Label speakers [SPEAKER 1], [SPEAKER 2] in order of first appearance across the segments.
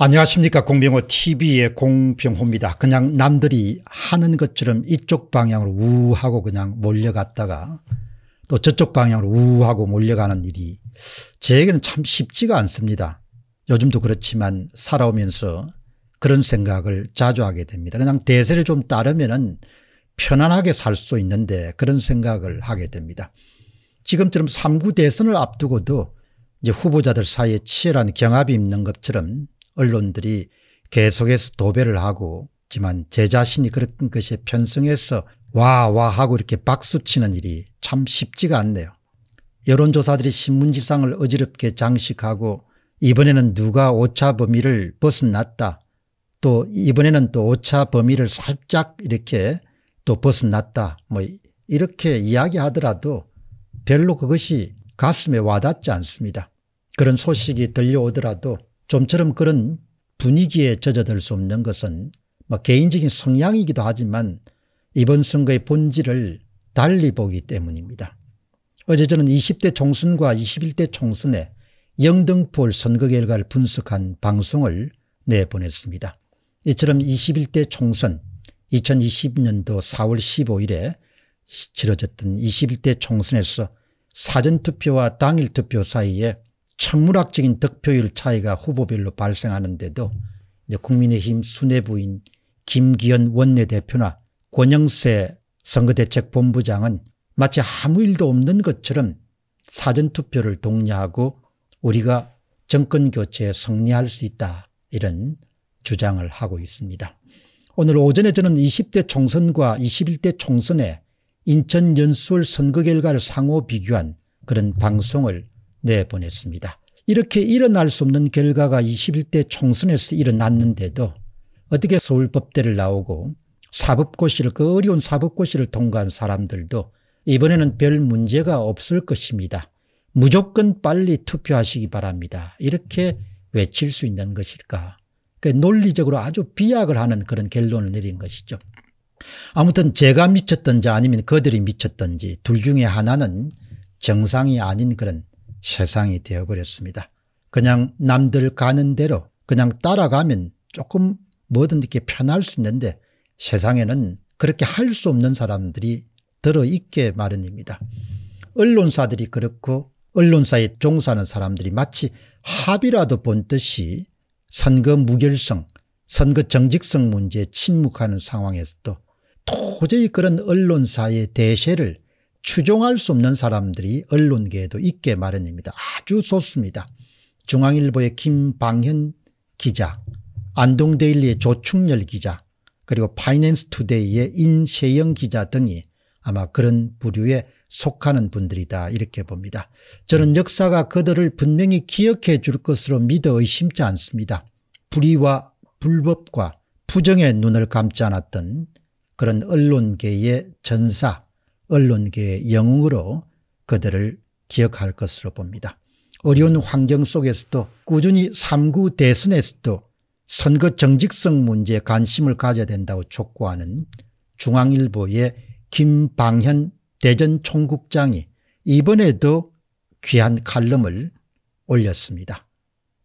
[SPEAKER 1] 안녕하십니까 공병호 tv의 공병호입니다. 그냥 남들이 하는 것처럼 이쪽 방향으로 우 하고 그냥 몰려갔다가 또 저쪽 방향으로 우 하고 몰려가는 일이 제에게는 참 쉽지가 않습니다. 요즘도 그렇지만 살아오면서 그런 생각을 자주 하게 됩니다. 그냥 대세를 좀 따르면 은 편안하게 살 수 있는데 그런 생각을 하게 됩니다. 지금처럼 3구 대선을 앞두고도 이제 후보자들 사이에 치열한 경합이 있는 것처럼 언론들이 계속해서 도배를 하고 지만 제 자신이 그런 것에 편승해서 와와 하고 이렇게 박수치는 일이 참 쉽지가 않네요. 여론조사들이 신문지상을 어지럽게 장식하고 이번에는 누가 오차 범위를 벗어났다. 또 이번에는 또 오차 범위를 살짝 이렇게 또 벗어났다. 뭐 이렇게 이야기하더라도 별로 그것이 가슴에 와닿지 않습니다. 그런 소식이 들려오더라도 좀처럼 그런 분위기에 젖어들 수 없는 것은 뭐 개인적인 성향이기도 하지만 이번 선거의 본질을 달리 보기 때문입니다. 어제 저는 20대 총선과 21대 총선의 영등포 선거 결과를 분석한 방송을 내보냈습니다. 이처럼 21대 총선 2020년도 4월 15일에 치러졌던 21대 총선에서 사전투표와 당일투표 사이에 창문학적인 득표율 차이가 후보별로 발생하는데도 국민의힘 수뇌부인 김기현 원내대표나 권영세 선거대책본부장은 마치 아무 일도 없는 것처럼 사전투표를 독려하고 우리가 정권교체에 승리할 수 있다 이런 주장을 하고 있습니다. 오늘 오전에 저는 20대 총선과 21대 총선에 인천 연수월 선거 결과를 상호 비교한 그런 방송을 내보냈습니다. 이렇게 일어날 수 없는 결과가 21대 총선에서 일어났는데도 어떻게 서울법대를 나오고 사법고시를 그 어려운 사법고시를 통과한 사람들도 이번에는 별 문제가 없을 것입니다. 무조건 빨리 투표하시기 바랍니다. 이렇게 외칠 수 있는 것일까. 그러니까 논리적으로 아주 비약을 하는 그런 결론을 내린 것이죠. 아무튼 제가 미쳤던지 아니면 그들이 미쳤던지 둘 중에 하나는 정상이 아닌 그런 세상이 되어버렸습니다. 그냥 남들 가는 대로 그냥 따라가면 조금 뭐든 이렇게 편할 수 있는데 세상에는 그렇게 할 수 없는 사람들이 들어있게 마련입니다. 언론사들이 그렇고 언론사에 종사하는 사람들이 마치 합의라도 본 듯이 선거 무결성, 선거 정직성 문제에 침묵하는 상황에서도 도저히 그런 언론사의 대세를 추종할 수 없는 사람들이 언론계에도 있게 마련입니다. 아주 좋습니다. 중앙일보의 김방현 기자, 안동데일리의 조충렬 기자, 그리고 파이낸스투데이의 인세영 기자 등이 아마 그런 부류에 속하는 분들이다 이렇게 봅니다. 저는 역사가 그들을 분명히 기억해 줄 것으로 믿어 의심치 않습니다. 불의와 불법과 부정의 눈을 감지 않았던 그런 언론계의 전사 언론계의 영웅으로 그들을 기억할 것으로 봅니다. 어려운 환경 속에서도 꾸준히 3구 대선에서도 선거 정직성 문제에 관심을 가져야 된다고 촉구하는 중앙일보의 김방현 대전 총국장이 이번에도 귀한 칼럼을 올렸습니다.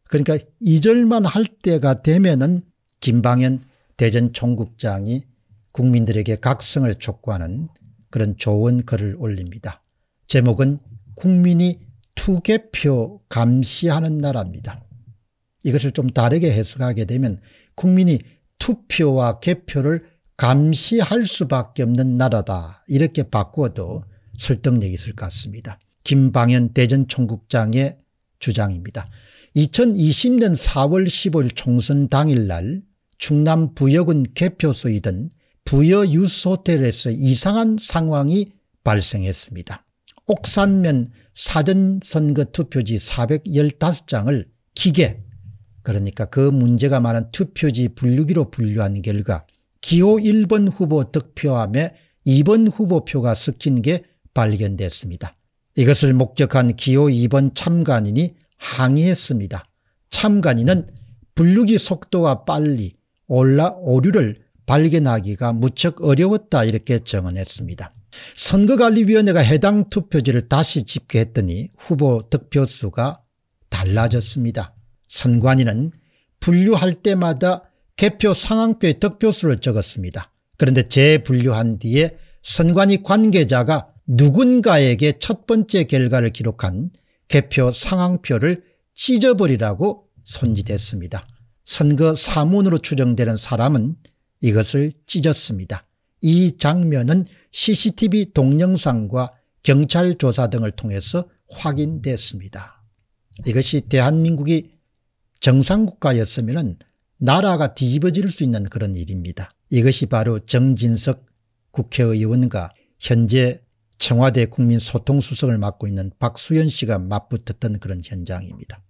[SPEAKER 1] 그러니까 이절만할 때가 되면은 김방현 대전 총국장이 국민들에게 각성을 촉구하는 그런 좋은 글을 올립니다. 제목은 국민이 투개표 감시하는 나라입니다. 이것을 좀 다르게 해석하게 되면 국민이 투표와 개표를 감시할 수밖에 없는 나라다 이렇게 바꾸어도 설득력이 있을 것 같습니다. 김방현 대전총국장의 주장입니다. 2020년 4월 15일 총선 당일날 충남 부여군 개표소이던 부여 유스 호텔에서 이상한 상황이 발생했습니다. 옥산면 사전선거 투표지 415장을 기계 그러니까 그 문제가 많은 투표지 분류기로 분류한 결과 기호 1번 후보 득표함에 2번 후보표가 섞인 게 발견됐습니다. 이것을 목격한 기호 2번 참관인이 항의했습니다. 참관인은 분류기 속도와 빨리 올라 오류를 발견하기가 무척 어려웠다 이렇게 증언했습니다 선거관리위원회가 해당 투표지를 다시 집계했더니 후보 득표수가 달라졌습니다. 선관위는 분류할 때마다 개표 상황표에 득표수를 적었습니다. 그런데 재분류한 뒤에 선관위 관계자가 누군가에게 첫 번째 결과를 기록한 개표 상황표를 찢어버리라고 손짓했습니다. 선거 사문으로 추정되는 사람은 이것을 찢었습니다. 이 장면은 CCTV 동영상과 경찰 조사 등을 통해서 확인됐습니다. 이것이 대한민국이 정상국가였으면 나라가 뒤집어질 수 있는 그런 일입니다. 이것이 바로 정진석 국회의원과 현재 청와대 국민소통수석을 맡고 있는 박수현 씨가 맞붙었던 그런 현장입니다.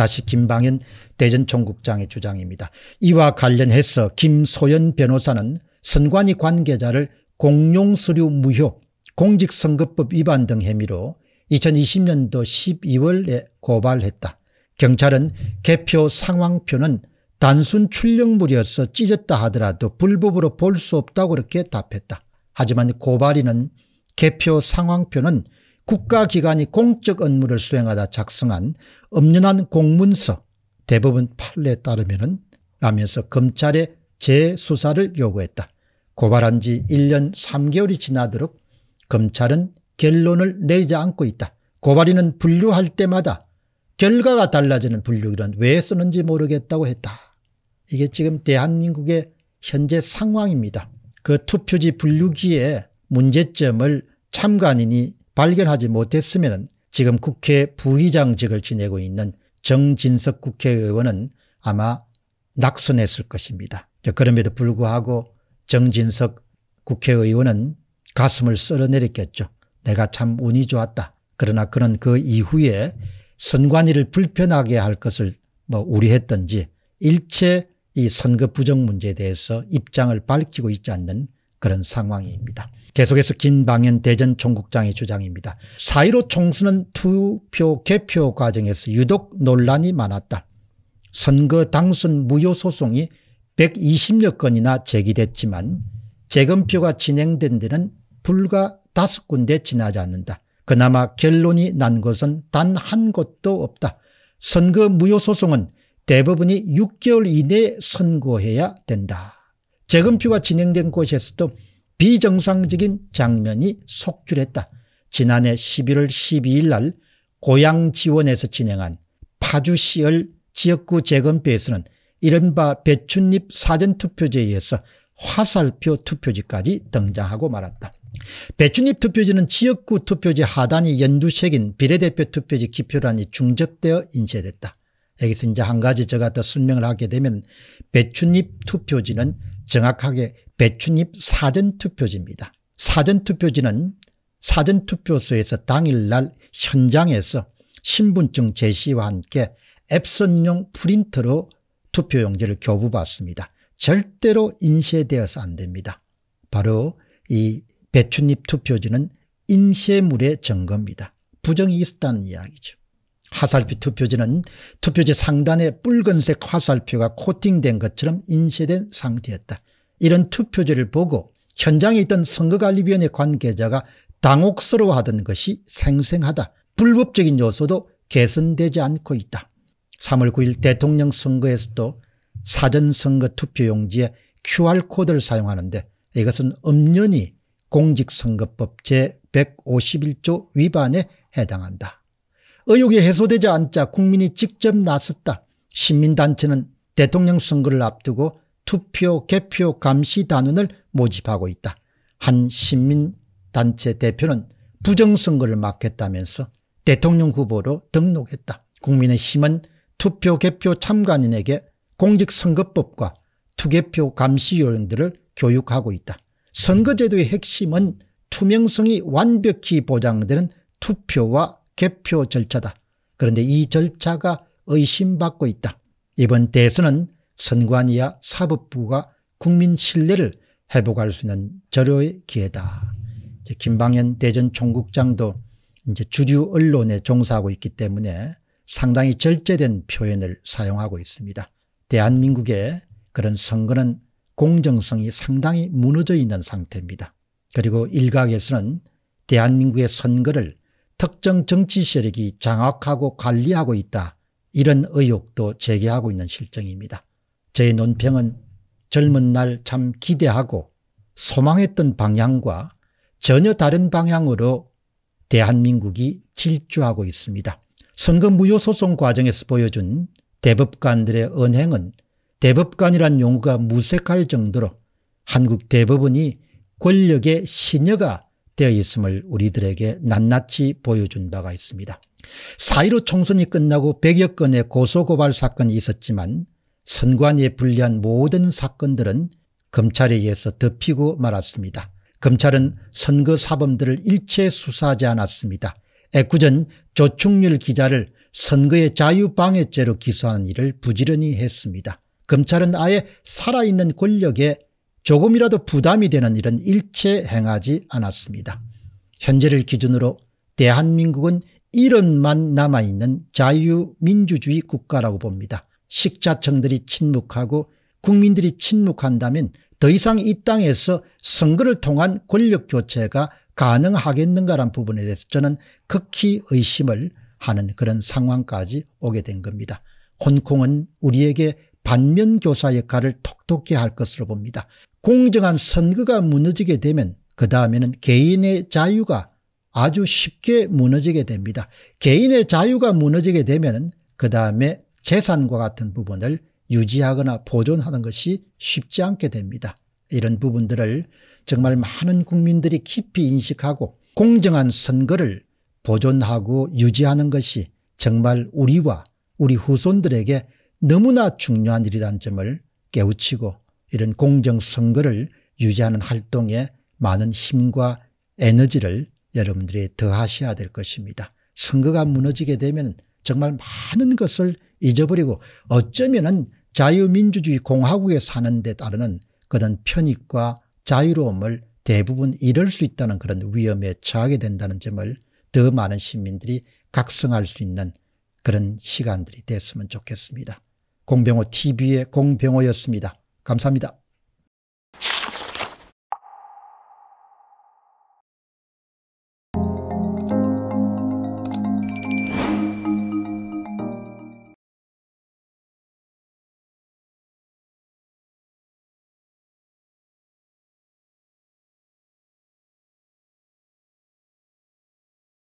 [SPEAKER 1] 다시 김방현 대전총국장의 주장입니다. 이와 관련해서 김소연 변호사는 선관위 관계자를 공용서류 무효 공직선거법 위반 등 혐의로 2020년도 12월에 고발했다. 경찰은 개표 상황표는 단순 출력물이어서 찢었다 하더라도 불법으로 볼 수 없다고 그렇게 답했다. 하지만 고발인은 개표 상황표는 국가기관이 공적 업무를 수행하다 작성한 엄연한 공문서 대법원 판례에 따르면 은 라면서 검찰의 재수사를 요구했다. 고발한 지 1년 3개월이 지나도록 검찰은 결론을 내지 않고 있다. 고발인은 분류할 때마다 결과가 달라지는 분류기란 왜 쓰는지 모르겠다고 했다. 이게 지금 대한민국의 현재 상황입니다. 그 투표지 분류기에 문제점을 참관인이 발견하지 못했으면 지금 국회 부의장직을 지내고 있는 정진석 국회의원은 아마 낙선했을 것입니다. 그럼에도 불구하고 정진석 국회의원은 가슴을 쓸어내렸겠죠. 내가 참 운이 좋았다. 그러나 그는 그 이후에 선관위를 불편하게 할 것을 뭐 우려했던지 일체 이 선거 부정 문제에 대해서 입장을 밝히고 있지 않는 그런 상황입니다. 계속해서 김방현 대전 총국장의 주장입니다. 4.15 총수는 투표 개표 과정에서 유독 논란이 많았다. 선거 당선 무효 소송이 120여 건이나 제기됐지만 재검표가 진행된 데는 불과 다섯 군데 지나지 않는다. 그나마 결론이 난 것은 단 한 곳도 없다. 선거 무효 소송은 대부분이 6개월 이내에 선고해야 된다. 재검표가 진행된 곳에서도 비정상적인 장면이 속출했다. 지난해 11월 12일 날 고양지원에서 진행한 파주시열 지역구 재검표에서는 이른바 배춧잎 사전투표제에 의해서 화살표 투표지까지 등장하고 말았다. 배춧잎 투표지는 지역구 투표지 하단이 연두색인 비례대표 투표지 기표란이 중접되어 인쇄됐다. 여기서 이제 한 가지 제가 더 설명을 하게 되면 배춧잎 투표지는 정확하게 배춧잎 사전투표지입니다. 사전투표지는 사전투표소에서 당일날 현장에서 신분증 제시와 함께 앱선용 프린터로 투표용지를 교부받습니다. 절대로 인쇄되어서 안 됩니다. 바로 이 배춧잎 투표지는 인쇄물의 증거입니다. 부정이 있었다는 이야기죠. 화살표 투표지는 투표지 상단에 붉은색 화살표가 코팅된 것처럼 인쇄된 상태였다. 이런 투표지를 보고 현장에 있던 선거관리위원회 관계자가 당혹스러워하던 것이 생생하다. 불법적인 요소도 개선되지 않고 있다. 3월 9일 대통령 선거에서도 사전선거 투표용지에 QR코드를 사용하는데 이것은 엄연히 공직선거법 제151조 위반에 해당한다. 의혹이 해소되지 않자 국민이 직접 나섰다. 시민단체는 대통령 선거를 앞두고 투표 개표 감시 단원을 모집하고 있다. 한 시민단체 대표는 부정선거를 막겠다면서 대통령 후보로 등록했다. 국민의힘은 투표 개표 참관인에게 공직선거법과 투개표 감시 요령들을 교육하고 있다. 선거제도의 핵심은 투명성이 완벽히 보장되는 투표와 개표 절차다. 그런데 이 절차가 의심받고 있다. 이번 대선은 선관위와 사법부가 국민 신뢰를 회복할 수 있는 절호의 기회다. 이제 김방현 대전 총국장도 이제 주류 언론에 종사하고 있기 때문에 상당히 절제된 표현을 사용하고 있습니다. 대한민국의 그런 선거는 공정성이 상당히 무너져 있는 상태입니다. 그리고 일각에서는 대한민국의 선거를 특정 정치 세력이 장악하고 관리하고 있다. 이런 의혹도 제기하고 있는 실정입니다. 저의 논평은 젊은 날 참 기대하고 소망했던 방향과 전혀 다른 방향으로 대한민국이 질주하고 있습니다. 선거 무효소송 과정에서 보여준 대법관들의 언행은 대법관이란 용어가 무색할 정도로 한국 대법원이 권력의 신여가 되어 있음을 우리들에게 낱낱이 보여준 바가 있습니다. 4.15 총선이 끝나고 100여 건의 고소고발 사건이 있었지만 선관위에 불리한 모든 사건들은 검찰에 의해서 덮이고 말았습니다. 검찰은 선거 사범들을 일체 수사하지 않았습니다. 애꿎은 조충률 기자를 선거의 자유방해죄로 기소하는 일을 부지런히 했습니다. 검찰은 아예 살아있는 권력에 조금이라도 부담이 되는 일은 일체 행하지 않았습니다. 현재를 기준으로 대한민국은 이름만 남아있는 자유민주주의 국가라고 봅니다. 식자청들이 침묵하고 국민들이 침묵한다면 더 이상 이 땅에서 선거를 통한 권력교체가 가능하겠는가란 부분에 대해서 저는 극히 의심을 하는 그런 상황까지 오게 된 겁니다. 홍콩은 우리에게 반면교사 역할을 톡톡히 할 것으로 봅니다. 공정한 선거가 무너지게 되면 그 다음에는 개인의 자유가 아주 쉽게 무너지게 됩니다. 개인의 자유가 무너지게 되면 그 다음에 재산과 같은 부분을 유지하거나 보존하는 것이 쉽지 않게 됩니다. 이런 부분들을 정말 많은 국민들이 깊이 인식하고 공정한 선거를 보존하고 유지하는 것이 정말 우리와 우리 후손들에게 너무나 중요한 일이라는 점을 깨우치고 이런 공정선거를 유지하는 활동에 많은 힘과 에너지를 여러분들이 더하셔야 될 것입니다. 선거가 무너지게 되면 정말 많은 것을 잊어버리고 어쩌면은 자유민주주의 공화국에 사는 데 따르는 그런 편익과 자유로움을 대부분 잃을 수 있다는 그런 위험에 처하게 된다는 점을 더 많은 시민들이 각성할 수 있는 그런 시간들이 됐으면 좋겠습니다. 공병호 TV의 공병호였습니다. 감사합니다.